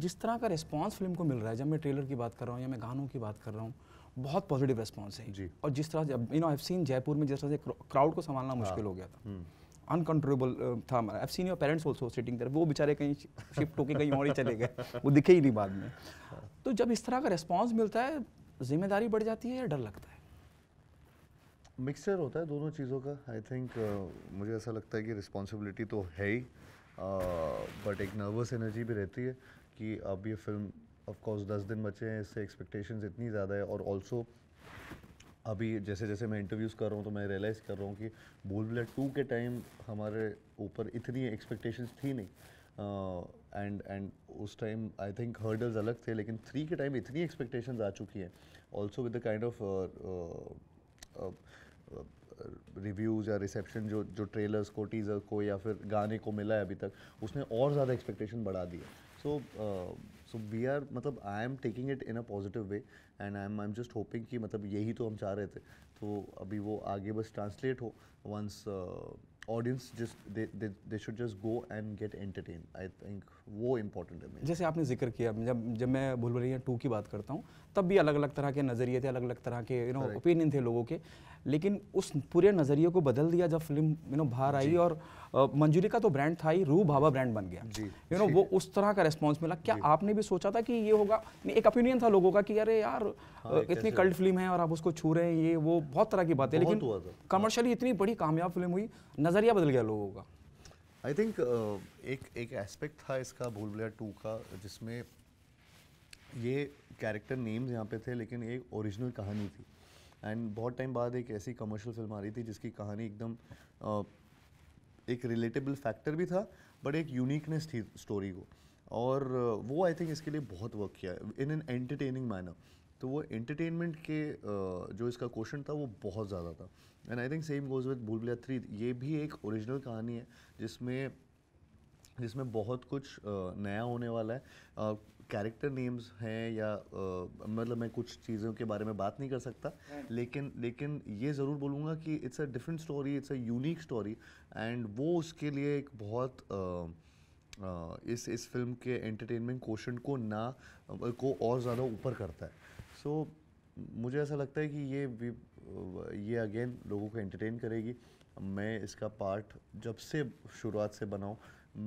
जिस तरह का रिस्पॉन्स फिल्म को मिल रहा है जब मैं ट्रेलर की बात कर रहा हूँ या मैं गानों की बात कर रहा हूँ बहुत पॉजिटिव रिस्पॉन्स है जी और जिस तरह से you know I scene Jaipur में जिस तरह से क्राउड को संभालना हाँ। मुश्किल हो गया था हम्म। अनकंट्रोलेबल था हमारा scene your parents also sitting there वो बेचारे कहीं शिफ्ट होके कहीं और ही चले गए वो दिखे ही नहीं बाद में तो जब इस तरह का रिस्पॉन्स मिलता है जिम्मेदारी बढ़ जाती है या डर लगता है मिक्सचर होता है दोनों चीज़ों का आई थिंक uh, मुझे ऐसा लगता है कि रिस्पॉन्सिबिलिटी तो है ही बट एक नर्वस एनर्जी भी रहती है कि अब ये फिल्म ऑफकोर्स दस दिन बचे हैं इससे एक्सपेक्टेशंस इतनी ज़्यादा है और ऑल्सो अभी जैसे जैसे मैं इंटरव्यूज़ कर रहा हूँ तो मैं रियलाइज़ कर रहा हूँ कि बोल बुला टू के टाइम हमारे ऊपर इतनी एक्सपेक्टेशंस थी नहीं एंड uh, एंड उस टाइम आई थिंक हर्डल्स अलग थे लेकिन थ्री के टाइम इतनी एक्सपेक्टेशंस आ चुकी हैं also with the kind of reviews या रिसेप्शन जो जो ट्रेलर्स को टीज़र को या फिर गाने को मिला है अभी तक उसने और ज़्यादा एक्सपेक्टेशन बढ़ा दी है सो सो वी आर मतलब I am taking it in a positive way and I am I am just hoping कि मतलब यही तो हम चाह रहे थे तो अभी वो आगे बस ट्रांसलेट हो once audience just they should just go and get entertain I think वो इम्पोर्टेंट है जैसे आपने जिक्र किया जब जब मैं भूल टू की बात करता हूँ तब भी अलग अलग तरह के नज़रिए थे अलग अलग तरह के यू नो ओपिनियन थे लोगों के लेकिन उस पूरे नज़रिए को बदल दिया जब फिल्म यू नो बाहर आई और मंजूरी का तो ब्रांड था ही रू भाभा ब्रांड बन गया यू नो वो उस तरह का रिस्पॉन्स मिला क्या आपने भी सोचा था कि ये होगा एक ओपिनियन था लोगों का कि अरे यार हाँ, इतनी कल्ट फिल्म है और आप उसको छू रहे हैं ये वो बहुत तरह की बात है लेकिन कमर्शियली इतनी बड़ी कामयाब फिल्म हुई नज़रिया बदल गया लोगों का आई थिंक uh, एक एक एस्पेक्ट था इसका भूल भुलैया टू का जिसमें ये कैरेक्टर नेम्स यहाँ पे थे लेकिन एक ओरिजिनल कहानी थी एंड बहुत टाइम बाद एक ऐसी कमर्शियल फिल्म आ रही थी जिसकी कहानी एकदम uh, एक रिलेटेबल फैक्टर भी था बट एक यूनिकनेस थी स्टोरी को और uh, वो आई थिंक इसके लिए बहुत वर्क किया इन एन एंटरटेनिंग मैनर तो वो एंटरटेनमेंट के जो इसका क्वेश्चन था वो बहुत ज़्यादा था and I think same goes with Bhool Bhulaiyaa three ये भी एक ओरिजिनल कहानी है जिसमें जिसमें बहुत कुछ नया होने वाला है कैरेक्टर नेम्स हैं या मतलब मैं कुछ चीज़ों के बारे में बात नहीं कर सकता लेकिन लेकिन ये ज़रूर बोलूँगा कि it's a different story it's a unique story and वो उसके लिए एक बहुत इस इस फिल्म के एंटरटेनमेंट क्वेश्चन को ना को और ज़्यादा ऊपर करता है सो so, मुझे ऐसा लगता है कि ये ये अगेन लोगों को एंटरटेन करेगी मैं इसका पार्ट जब से शुरुआत से बनाऊँ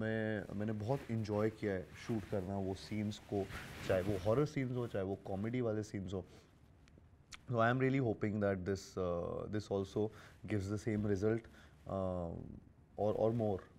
मैं मैंने बहुत इन्जॉय किया है शूट करना वो सीन्स को चाहे वो हॉरर सीन्स हो चाहे वो कॉमेडी वाले सीन्स हो so I am really hoping that this this also gives the same result और मोर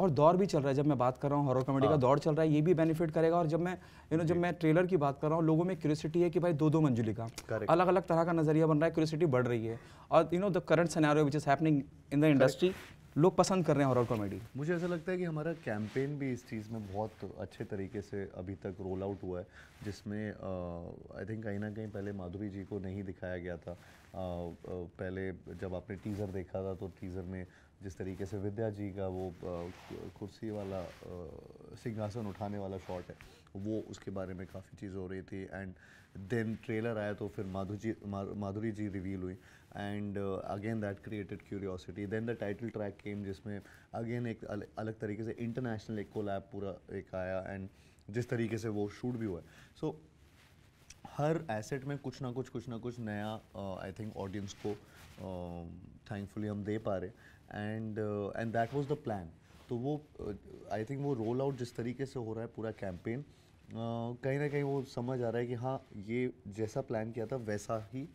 और दौर भी चल रहा है जब मैं बात कर रहा हूँ हॉरर कॉमेडी का हाँ। दौर चल रहा है ये भी बेनिफिट करेगा और जब मैं यू नो जब मैं ट्रेलर की बात कर रहा हूँ लोगों में क्यूरियोसिटी है कि भाई दो दो मंजिली का अलग अलग तरह का नजरिया बन रहा है क्यूरियोसिटी बढ़ रही है और you know the current scenario which is happening in the industry लोग पसंद कर रहे हैं हॉरर कॉमेडी मुझे ऐसा लगता है कि हमारा कैंपेन भी इस चीज़ में बहुत अच्छे तरीके से अभी तक रोल आउट हुआ है जिसमें आई uh, थिंक कहीं ना कहीं पहले माधुरी जी को नहीं दिखाया गया था आ, uh, आ, uh, पहले जब आपने टीज़र देखा था तो टीज़र में जिस तरीके से विद्या जी का वो कुर्सी वाला सिंहासन उठाने वाला शॉट है वो उसके बारे में काफ़ी चीज़ हो रही थी एंड देन ट्रेलर आया तो फिर माधु जी माधुरी जी रिवील हुई and again that created curiosity then the title track came जिसमें अगेन एक अल, अलग तरीके से इंटरनेशनल एक कोलैब पूरा एक आया एंड जिस तरीके से वो शूट भी हुआ सो so, हर एसेट में कुछ ना कुछ कुछ ना कुछ नया आई थिंक ऑडियंस को थैंकफुली हम दे पा रहे and and that was the plan तो वो आई uh, थिंक वो रोल आउट जिस तरीके से हो रहा है पूरा कैंपेन uh, कहीं ना कहीं वो समझ आ रहा है कि हाँ ये जैसा प्लान किया था वैसा ही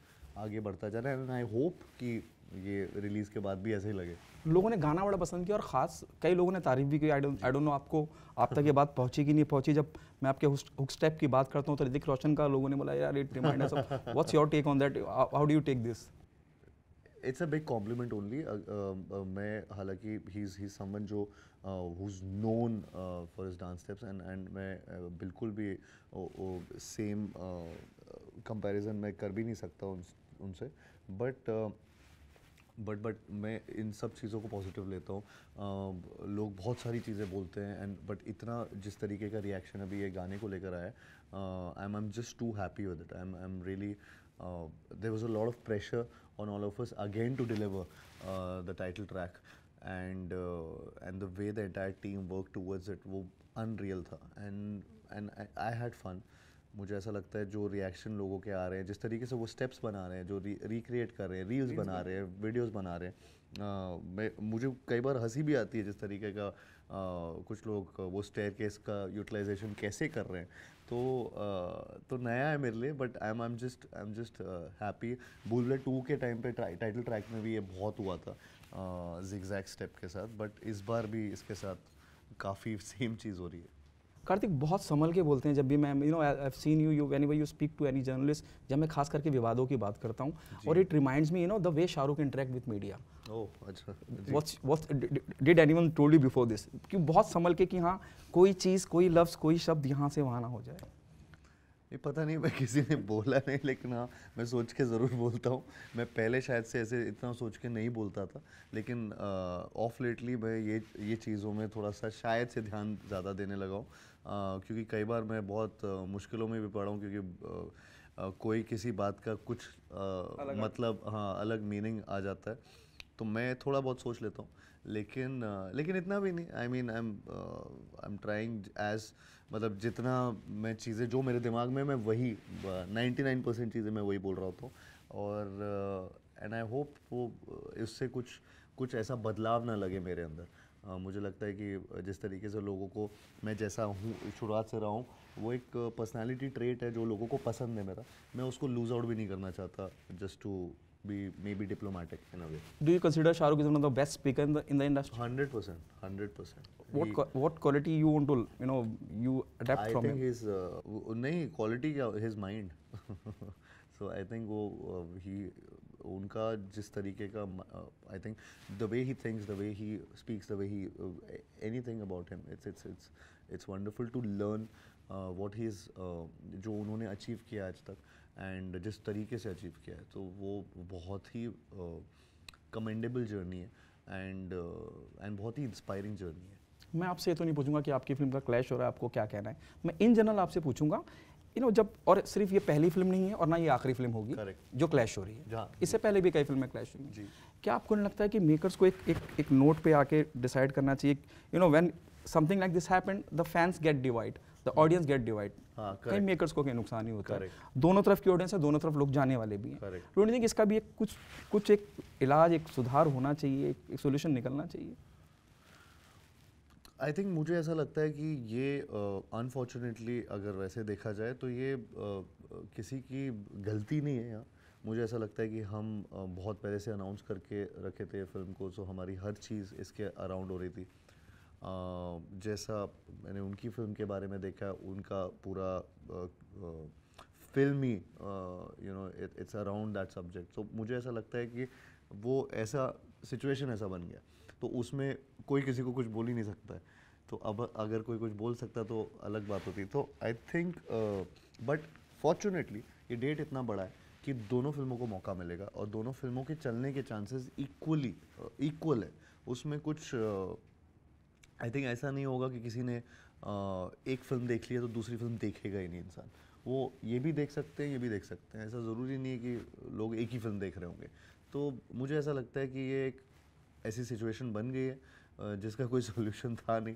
आगे बढ़ता जा रहा है एंड आई होप कि ये रिलीज़ के बाद भी ऐसे ही लगे लोगों ने गाना बड़ा पसंद किया और ख़ास कई लोगों ने तारीफ भी की आई डोंट नो आपको आप तक ये बात पहुंची कि नहीं पहुंची जब मैं आपके हुक स्टेप की बात करता हूँ तो ऋतिक रोशन का लोगों ने बोला यार it remind what's your take on that how do you take this it's a big compliment only मैं हालांकि ही इज़ ही समवन जो who is known for his dance steps and and मैं uh, बिल्कुल भी same comparison uh, मैं कर भी नहीं सकता उन उनसे बट बट बट मैं इन सब चीज़ों को पॉजिटिव लेता हूँ um, लोग बहुत सारी चीज़ें बोलते हैं एंड बट इतना जिस तरीके का रिएक्शन अभी ये गाने को लेकर आया I am I am just too happy with it I am I am really Uh, there was a lot of pressure on all of us again to deliver uh, the title track and uh, and the way the entire team worked towards it was unreal tha. and and I, I had fun मुझे ऐसा लगता है जो reaction लोगों के आ रहे हैं जिस तरीके से वो स्टेप्स बना रहे हैं जो रिक्रिएट कर रहे हैं रील्स बना रहे हैं वीडियोस बना रहे हैं मैं मुझे कई बार हंसी भी आती है जिस तरीके का आ, कुछ लोग वो स्टेयर केस का यूटिलाइजेशन कैसे कर रहे हैं तो आ, तो नया है मेरे लिए but I am I am just I am just happy बुलेट टू के टाइम पे टाइटल ट्रैक में भी ये बहुत हुआ था जिग्जैक स्टेप के साथ बट इस बार भी इसके साथ काफ़ी सेम चीज़ हो रही है कार्तिक बहुत संभल के बोलते हैं जब भी मैं you know I scene you you any you speak to any journalist जब मैं खास करके विवादों की बात करता हूँ और it reminds me you know the way Shahrukh interact with media did anyone told you before this क्यों बहुत संभल के कि हाँ कोई चीज़ कोई लफ्ज़ कोई शब्द यहाँ से वहाँ ना हो जाए ये पता नहीं भाई किसी ने बोला नहीं लेकिन हाँ मैं सोच के ज़रूर बोलता हूँ मैं पहले शायद से ऐसे इतना सोच के नहीं बोलता था लेकिन ऑफ लेटली मैं ये ये चीज़ों में थोड़ा सा शायद से ध्यान ज़्यादा देने लगा हूँ क्योंकि कई बार मैं बहुत मुश्किलों में भी पड़ा हूँ क्योंकि आ, कोई किसी बात का कुछ आ, मतलब हाँ अलग मीनिंग आ जाता है तो मैं थोड़ा बहुत सोच लेता हूँ लेकिन आ, लेकिन इतना भी नहीं I mean I am I am trying as मतलब जितना मैं चीज़ें जो मेरे दिमाग में मैं वही 99 परसेंट चीज़ें मैं वही बोल रहा होता हूँ तो। और एंड आई होप वो इससे कुछ कुछ ऐसा बदलाव ना लगे मेरे अंदर Uh, मुझे लगता है कि जिस तरीके से लोगों को मैं जैसा हूँ शुरुआत से रहा हूँ वो एक पर्सनालिटी ट्रेट है जो लोगों को पसंद है मेरा मैं उसको लूज़ आउट भी नहीं करना चाहता just to be maybe diplomatic in a way. Do you consider Shahrukh is one of the best speaker in the in the industry? Hundred percent, hundred percent. What he, what quality you want to you know you adapt I from him? I think his uh, नहीं quality क्या his mind. so I think वो uh, he उनका जिस तरीके का I think the way he thinks the way he speaks the way he anything about him it's it's it's it's wonderful to learn what he is जो उन्होंने achieve किया आज तक Uh, एंड जिस तरीके से अचीव किया है तो वो बहुत ही कमेंडेबल जर्नी है एंड एंड बहुत ही इंस्पायरिंग जर्नी है मैं आपसे ये तो नहीं पूछूंगा कि आपकी फिल्म का क्लैश हो रहा है आपको क्या कहना है मैं इन जनरल आपसे पूछूंगा यू नो जब और सिर्फ ये पहली फिल्म नहीं है और ना ये आखिरी फिल्म होगी जो क्लैश हो रही है हाँ। इससे पहले भी कई फिल्में क्लैश हुई क्या आपको नहीं लगता है कि मेकर्स को एक एक, एक नोट पे आके डिसाइड करना चाहिए you know when something like this happened the fans get divide the audience get divide हाँ, कई मेकर्स को कहीं नुकसान ही होता है दोनों तरफ की ऑडियंस है दोनों तरफ लोग जाने वाले भी हैं डोंट थिंक इसका भी एक कुछ कुछ एक इलाज एक सुधार होना चाहिए एक सोल्यूशन निकलना चाहिए आई थिंक मुझे ऐसा लगता है कि ये अनफॉर्चुनेटली uh, अगर वैसे देखा जाए तो ये uh, किसी की गलती नहीं है यहाँ मुझे ऐसा लगता है कि हम uh, बहुत पहले से अनाउंस करके रखे थे फिल्म को सो हमारी हर चीज़ इसके अराउंड हो रही थी जैसा मैंने उनकी फिल्म के बारे में देखा उनका पूरा फिल्मी you know it's around that subject so मुझे ऐसा लगता है कि वो ऐसा सिचुएशन ऐसा बन गया तो उसमें कोई किसी को कुछ बोल ही नहीं सकता है तो अब अगर कोई कुछ बोल सकता तो अलग बात होती तो आई थिंक बट फॉर्चुनेटली ये डेट इतना बड़ा है कि दोनों फिल्मों को मौका मिलेगा और दोनों फिल्मों के चलने के चांसेस इक्वली इक्वल है उसमें कुछ uh, आई थिंक ऐसा नहीं होगा कि किसी ने एक फिल्म देख ली है तो दूसरी फिल्म देखेगा ही नहीं इंसान वो ये भी देख सकते हैं ये भी देख सकते हैं ऐसा ज़रूरी नहीं है कि लोग एक ही फिल्म देख रहे होंगे तो मुझे ऐसा लगता है कि ये एक ऐसी सिचुएशन बन गई है जिसका कोई सोल्यूशन था नहीं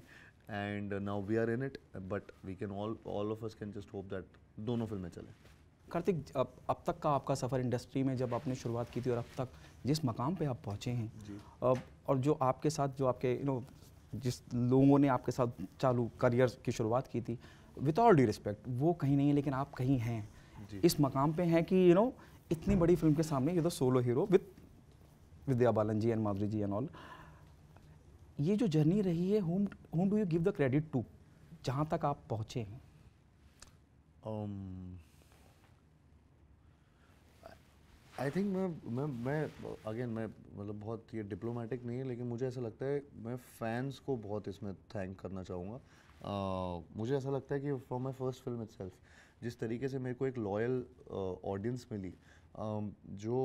and now we are in it but we can all all of us can just hope that दोनों फिल्में चलें कार्तिक अब अब तक का आपका सफ़र इंडस्ट्री में जब आपने शुरुआत की थी और अब तक जिस मकाम पे आप पहुँचे हैं अब और जो आपके साथ जो आपके यू नो जिस लोगों ने आपके साथ चालू करियर की शुरुआत की थी विथ ऑल डी रिस्पेक्ट वो कहीं नहीं है लेकिन आप कहीं हैं इस मकाम पे हैं कि यू you नो know, इतनी बड़ी फिल्म के सामने ये तो solo hero with Vidya Balan ji and Madhuri ji and all ये जो जर्नी रही है whom whom do you give the credit to जहाँ तक आप पहुँचे हैं um... आई थिंक मैं मैं मैं अगेन मैं मतलब बहुत ये डिप्लोमेटिक नहीं है लेकिन मुझे ऐसा लगता है मैं फैंस को बहुत इसमें थैंक करना चाहूँगा मुझे ऐसा लगता है कि from my first film it जिस तरीके से मेरे को एक लॉयल ऑडियंस मिली जो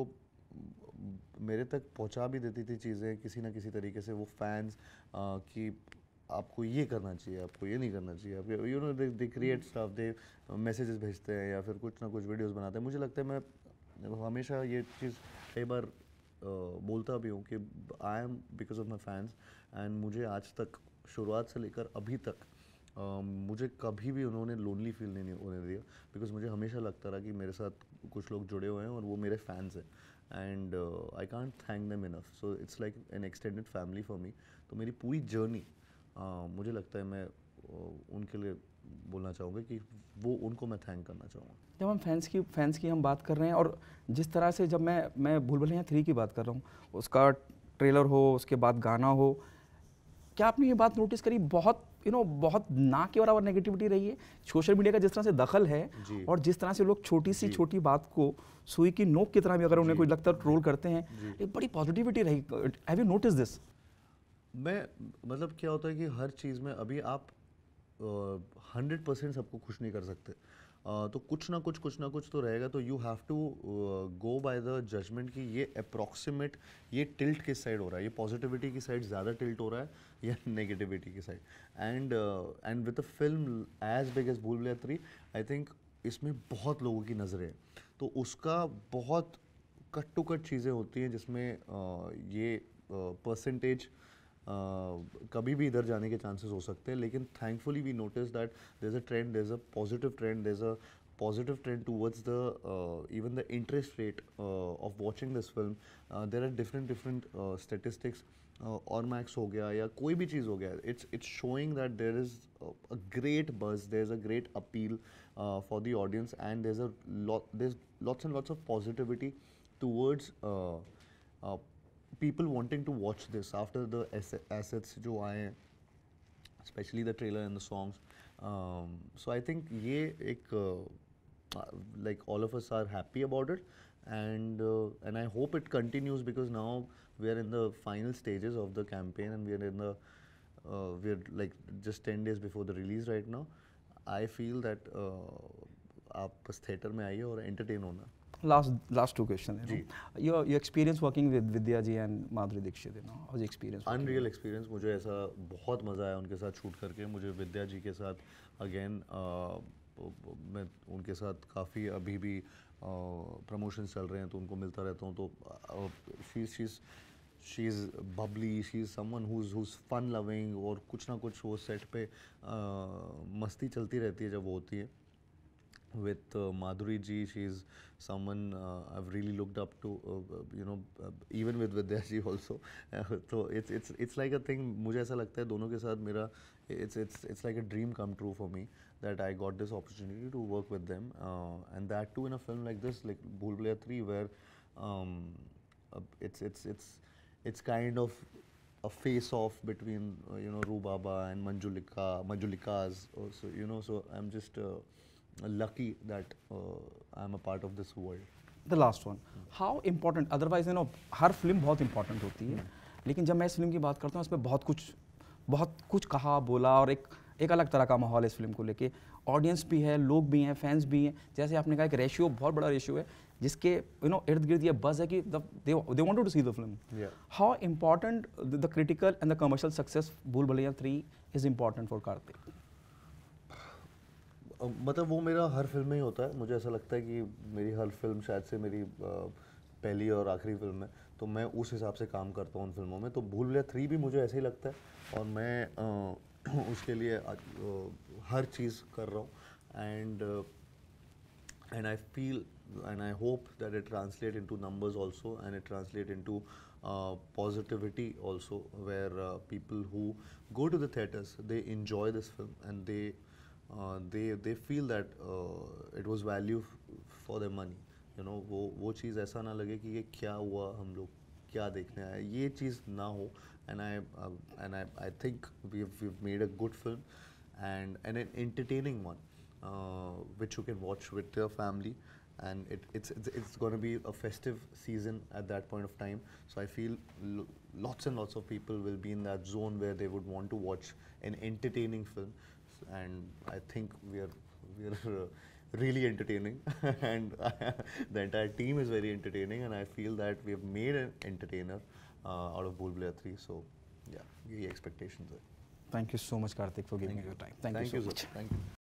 मेरे तक पहुँचा भी देती थी चीज़ें किसी ना किसी तरीके से वो फैंस की आपको ये करना चाहिए आपको ये नहीं करना चाहिए आपको you know they create stuff they messages भेजते हैं या फिर कुछ ना कुछ वीडियोस बनाते हैं मुझे लगता है मैं हमेशा ये चीज़ कई बार बोलता भी हूँ कि I am because of my fans and मुझे आज तक शुरुआत से लेकर अभी तक Uh, मुझे कभी भी उन्होंने लोनली फील नहीं होने दिया बिकॉज मुझे हमेशा लगता रहा कि मेरे साथ कुछ लोग जुड़े हुए हैं और वो मेरे फैंस हैं and I can't thank them enough so it's like an extended family for me तो मेरी पूरी जर्नी uh, मुझे लगता है मैं uh, उनके लिए बोलना चाहूँगा कि वो उनको मैं थैंक करना चाहूँगा जब हम फैंस की फैंस की हम बात कर रहे हैं और जिस तरह से जब मैं मैं भूल भुलैया थ्री की बात कर रहा हूँ उसका ट्रेलर हो उसके बाद गाना हो क्या आपने ये बात नोटिस करी बहुत यू नो बहुत ना के बराबर नेगेटिविटी रही है सोशल मीडिया का जिस तरह से दखल है और जिस तरह से लोग छोटी सी छोटी बात को सुई की नोक की तरह भी अगर उन्हें कोई लगता है ट्रोल करते हैं एक बड़ी पॉजिटिविटी रही हैव यू नोटिस दिस मैं मतलब क्या होता है कि हर चीज़ में अभी आप हंड्रेड परसेंट सबको खुश नहीं कर सकते uh, तो कुछ ना कुछ कुछ ना कुछ तो रहेगा तो you have to go by the judgement कि ये अप्रॉक्सीमेट ये टिल्ट किस साइड हो रहा है ये पॉजिटिविटी की साइड ज़्यादा टिल्ट हो रहा है या नेगेटिविटी की side and and with a film as big as Bhool Bhulaiyaa three I think इसमें बहुत लोगों की नज़रें हैं तो उसका बहुत कट टू कट चीज़ें होती हैं जिसमें uh, ये परसेंटेज uh, कभी भी इधर जाने के चांसेस हो सकते हैं लेकिन thankfully we notice that there is a trend there a positive trend there is a positive trend towards the even the interest rate of watching this film there are different different statistics और max हो गया या कोई भी चीज़ हो गया it's it's showing that there is a great buzz there is a great appeal for the audience and there is a lots and lots of positivity towards people wanting to watch this after the assets जो आए हैं specially the trailer and the songs so I think ये एक like all of us are happy about it and uh, and i hope it continues because now we are in the final stages of the campaign and we are in the uh, we are like just 10 days before the release right now i feel that uh, आप बस theatre में आइए और entertain होना Last last two questions. You know? your your experience working with Vidya ji and Madhuri Dixit, you know, how's the experience? Unreal experience. मुझे ऐसा बहुत मज़ा आया उनके साथ शूट करके मुझे विद्या जी के साथ अगेन uh, मैं उनके साथ काफ़ी अभी भी प्रमोशन uh, चल रहे हैं तो उनको मिलता रहता हूँ तो she's she's she is bubbly she is someone who's who's fun loving और कुछ ना कुछ वो सेट पे uh, मस्ती चलती रहती है जब वो होती है with uh, Madhuri ji. She's someone uh, I've really looked up to. Uh, uh you know, uh, even with Vidya ji also. Uh, so it's it's it's like a thing. मुझे ऐसा लगता है दोनों के साथ मेरा it's it's it's like a dream come true for me that I got this opportunity to work with them and that too in a film like this, like Bhool Player Three, where um, it's it's it's it's kind of a face-off between you know Rubaba and Manjulika, Manjulikas. Also, you know, so I'm just. lucky that uh, I'm a part of this world. The last one how important otherwise no हर film बहुत important होती है लेकिन जब मैं इस film की बात करता हूँ इसमें बहुत कुछ बहुत कुछ कहा बोला और एक एक अलग तरह का माहौल है इस फिल्म को लेके ऑडियंस भी है लोग भी हैं फैंस भी हैं जैसे आपने कहा एक रेशियो बहुत बड़ा रेशियो है जिसके यू नो इर्द गिर्द ये बज है कि they wanted to see the film how important the critical and the commercial success Bhool Bhulaiyaa three is important for Kartik मतलब वो मेरा हर फिल्म में ही होता है मुझे ऐसा लगता है कि मेरी हर फिल्म शायद से मेरी पहली और आखिरी फिल्म है तो मैं उस हिसाब से काम करता हूँ उन फिल्मों में तो भूल भूलिया थ्री भी मुझे ऐसे ही लगता है और मैं उसके लिए हर चीज़ कर रहा हूँ and and I feel and I hope that it translate into numbers also and it translate into positivity also where people who go to the theatres they enjoy this film and they Uh, they they feel that uh, it was value for their money you know वो वो चीज़ ऐसा ना लगे कि ये क्या हुआ हम लोग क्या देखने आए चीज़ ना हो and I uh, and I I think we've we've made a good film and and an entertaining one which you can watch with your family and it it's it's, going to be a festive season at that point of time so i feel lots and lots of people will be in that zone where they would want to watch an entertaining film and I think we are we are really entertaining, and the entire team is very entertaining, and I feel that we have made an entertainer uh, out of Bull Blair 3. So, yeah, the expectations are. Thank you so much, Karthik, for giving you your time. Thank, Thank you so you much.